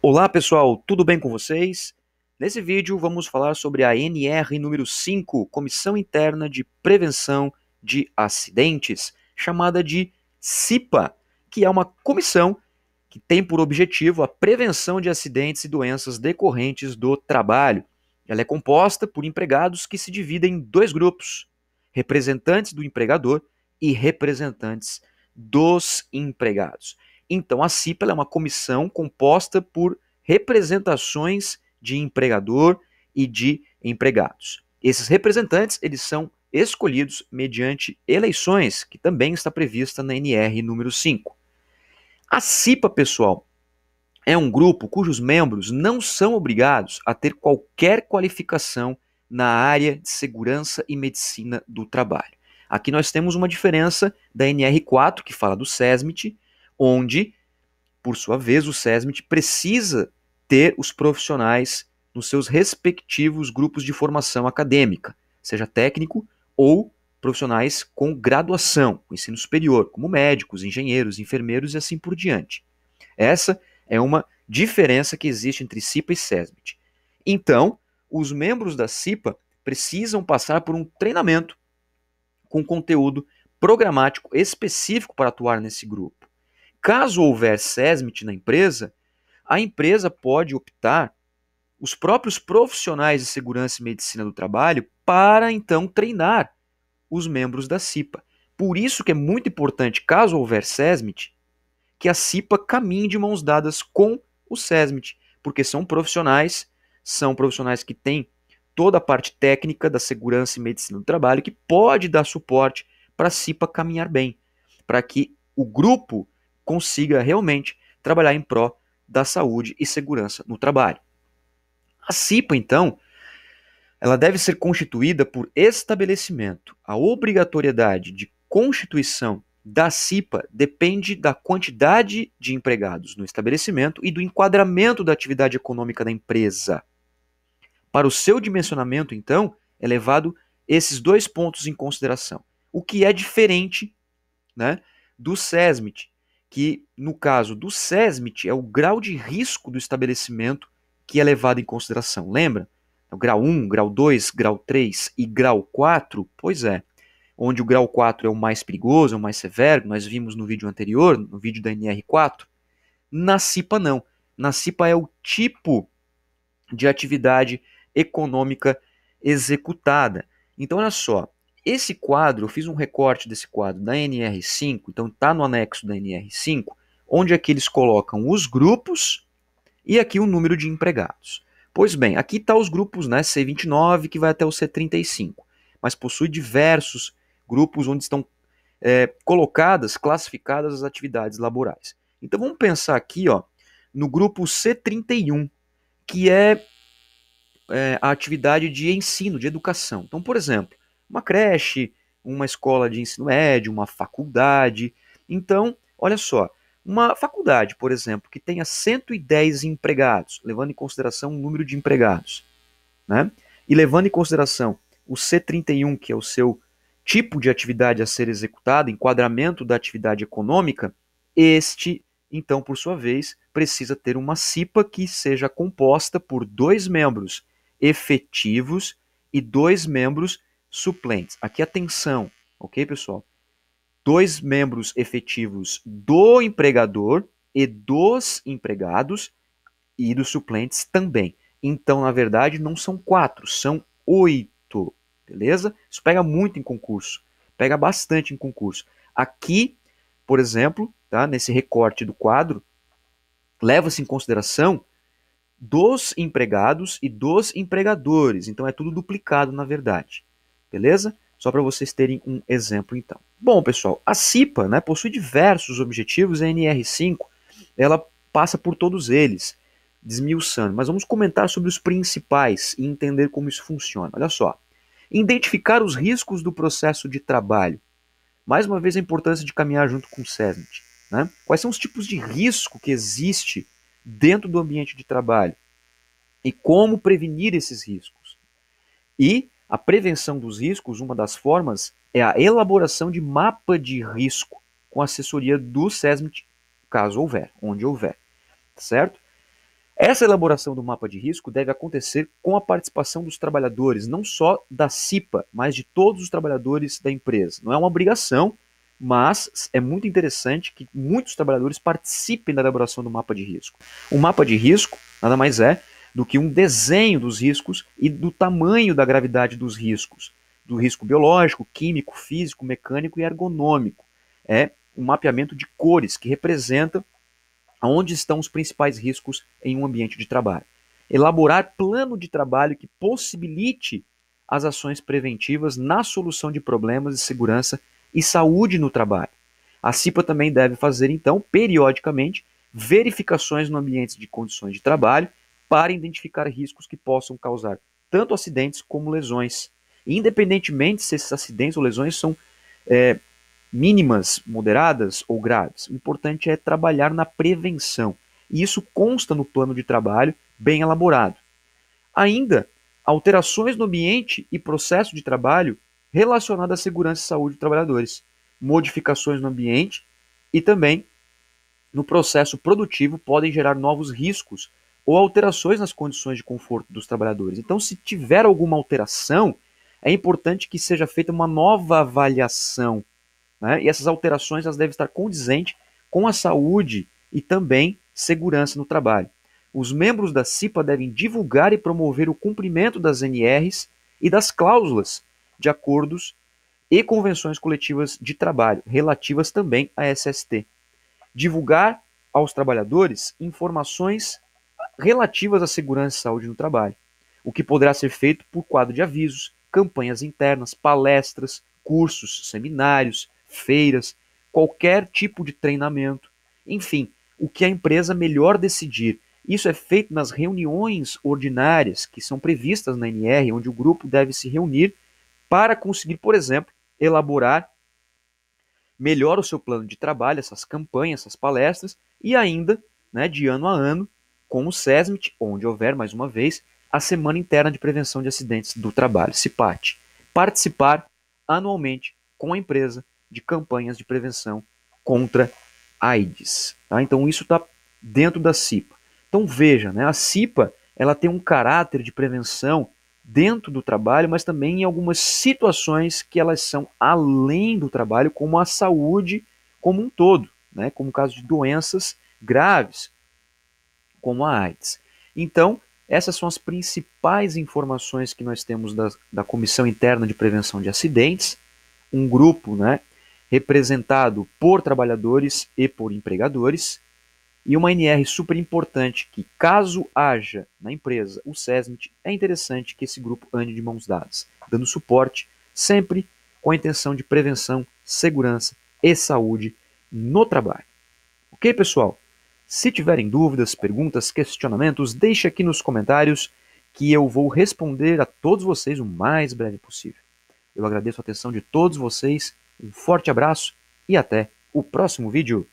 Olá pessoal, tudo bem com vocês? Nesse vídeo vamos falar sobre a NR número 5, Comissão Interna de Prevenção de Acidentes, chamada de CIPA, que é uma comissão que tem por objetivo a prevenção de acidentes e doenças decorrentes do trabalho. Ela é composta por empregados que se dividem em dois grupos: representantes do empregador e representantes dos empregados. Então, a CIPA é uma comissão composta por representações de empregador e de empregados. Esses representantes, eles são escolhidos mediante eleições, que também está prevista na NR número 5. A CIPA, pessoal, é um grupo cujos membros não são obrigados a ter qualquer qualificação na área de segurança e medicina do trabalho. Aqui nós temos uma diferença da NR4, que fala do SESMIT, onde, por sua vez, o SESMIT precisa ter os profissionais nos seus respectivos grupos de formação acadêmica, seja técnico ou profissionais com graduação, com ensino superior, como médicos, engenheiros, enfermeiros e assim por diante. Essa é uma diferença que existe entre CIPA e SESMIT. Então, os membros da CIPA precisam passar por um treinamento com conteúdo programático específico para atuar nesse grupo. Caso houver SESMIT na empresa, a empresa pode optar os próprios profissionais de segurança e medicina do trabalho para então treinar os membros da CIPA. Por isso que é muito importante, caso houver SESMIT, que a CIPA caminhe de mãos dadas com o SESMIT, porque são profissionais, são profissionais que têm toda a parte técnica da segurança e medicina do trabalho que pode dar suporte para a CIPA caminhar bem, para que o grupo consiga realmente trabalhar em pró da saúde e segurança no trabalho. A CIPA, então, ela deve ser constituída por estabelecimento. A obrigatoriedade de constituição da CIPA depende da quantidade de empregados no estabelecimento e do enquadramento da atividade econômica da empresa. Para o seu dimensionamento, então, é levado esses dois pontos em consideração. O que é diferente né, do SESMIT, que, no caso do SESMIT, é o grau de risco do estabelecimento que é levado em consideração. Lembra? O então, grau 1, grau 2, grau 3 e grau 4? Pois é. Onde o grau 4 é o mais perigoso, é o mais severo, nós vimos no vídeo anterior, no vídeo da NR4. Na CIPA, não. Na CIPA é o tipo de atividade econômica executada. Então, olha só, esse quadro, eu fiz um recorte desse quadro da NR5, então está no anexo da NR5, onde aqui é eles colocam os grupos e aqui o número de empregados. Pois bem, aqui está os grupos né, C29 que vai até o C35, mas possui diversos grupos onde estão é, colocadas, classificadas as atividades laborais. Então vamos pensar aqui ó, no grupo C31, que é, é a atividade de ensino, de educação. Então, por exemplo, uma creche, uma escola de ensino médio, uma faculdade. Então, olha só, uma faculdade, por exemplo, que tenha 110 empregados, levando em consideração o número de empregados, né? E levando em consideração o C31, que é o seu tipo de atividade a ser executada, enquadramento da atividade econômica, este, então, por sua vez, precisa ter uma CIPA que seja composta por dois membros efetivos e dois membros suplentes. Aqui atenção, ok, pessoal? Dois membros efetivos do empregador e dos empregados e dos suplentes também. Então, na verdade, não são quatro, são oito, beleza? Isso pega muito em concurso, pega bastante em concurso. Aqui, por exemplo, tá, nesse recorte do quadro, leva-se em consideração dos empregados e dos empregadores. Então, é tudo duplicado, na verdade. Beleza? Só para vocês terem um exemplo, então. Bom, pessoal, a CIPA né, possui diversos objetivos, a NR5 ela passa por todos eles, desmiuçando. Mas vamos comentar sobre os principais e entender como isso funciona. Olha só. Identificar os riscos do processo de trabalho. Mais uma vez, a importância de caminhar junto com o SESMIT. Né? Quais são os tipos de risco que existe dentro do ambiente de trabalho? E como prevenir esses riscos? E a prevenção dos riscos, uma das formas, é a elaboração de mapa de risco com assessoria do SESMIT, caso houver, onde houver, certo? Essa elaboração do mapa de risco deve acontecer com a participação dos trabalhadores, não só da CIPA, mas de todos os trabalhadores da empresa. Não é uma obrigação, mas é muito interessante que muitos trabalhadores participem da elaboração do mapa de risco. O mapa de risco nada mais é do que um desenho dos riscos e do tamanho da gravidade dos riscos, do risco biológico, químico, físico, mecânico e ergonômico. É um mapeamento de cores que representa onde estão os principais riscos em um ambiente de trabalho. Elaborar plano de trabalho que possibilite as ações preventivas na solução de problemas de segurança e saúde no trabalho. A CIPA também deve fazer, então, periodicamente, verificações no ambiente de condições de trabalho para identificar riscos que possam causar tanto acidentes como lesões. Independentemente se esses acidentes ou lesões são é, mínimas, moderadas ou graves, o importante é trabalhar na prevenção. E isso consta no plano de trabalho bem elaborado. Ainda, alterações no ambiente e processo de trabalho relacionadas à segurança e saúde dos trabalhadores, modificações no ambiente e também no processo produtivo podem gerar novos riscos ou alterações nas condições de conforto dos trabalhadores. Então, se tiver alguma alteração, é importante que seja feita uma nova avaliação. Né? E essas alterações elas devem estar condizentes com a saúde e também segurança no trabalho. Os membros da CIPA devem divulgar e promover o cumprimento das NRs e das cláusulas de acordos e convenções coletivas de trabalho, relativas também à SST. Divulgar aos trabalhadores informações relativas à segurança e saúde no trabalho, o que poderá ser feito por quadro de avisos, campanhas internas, palestras, cursos, seminários, feiras, qualquer tipo de treinamento, enfim, o que a empresa melhor decidir. Isso é feito nas reuniões ordinárias que são previstas na NR, onde o grupo deve se reunir para conseguir, por exemplo, elaborar melhor o seu plano de trabalho, essas campanhas, essas palestras, e ainda, né, de ano a ano, com o SESMIT, onde houver, mais uma vez, a Semana Interna de Prevenção de Acidentes do Trabalho, CIPAT. Participar anualmente com a empresa de campanhas de prevenção contra AIDS. Tá? Então, isso está dentro da CIPA. Então, veja, né? a CIPA ela tem um caráter de prevenção dentro do trabalho, mas também em algumas situações que elas são além do trabalho, como a saúde como um todo, né? como o caso de doenças graves, como a AIDS. Então, essas são as principais informações que nós temos da, da Comissão Interna de Prevenção de Acidentes, um grupo né, representado por trabalhadores e por empregadores, e uma NR super importante que, caso haja na empresa o SESMIT, é interessante que esse grupo ande de mãos dadas, dando suporte sempre com a intenção de prevenção, segurança e saúde no trabalho. Ok, pessoal? Se tiverem dúvidas, perguntas, questionamentos, deixe aqui nos comentários que eu vou responder a todos vocês o mais breve possível. Eu agradeço a atenção de todos vocês, um forte abraço e até o próximo vídeo.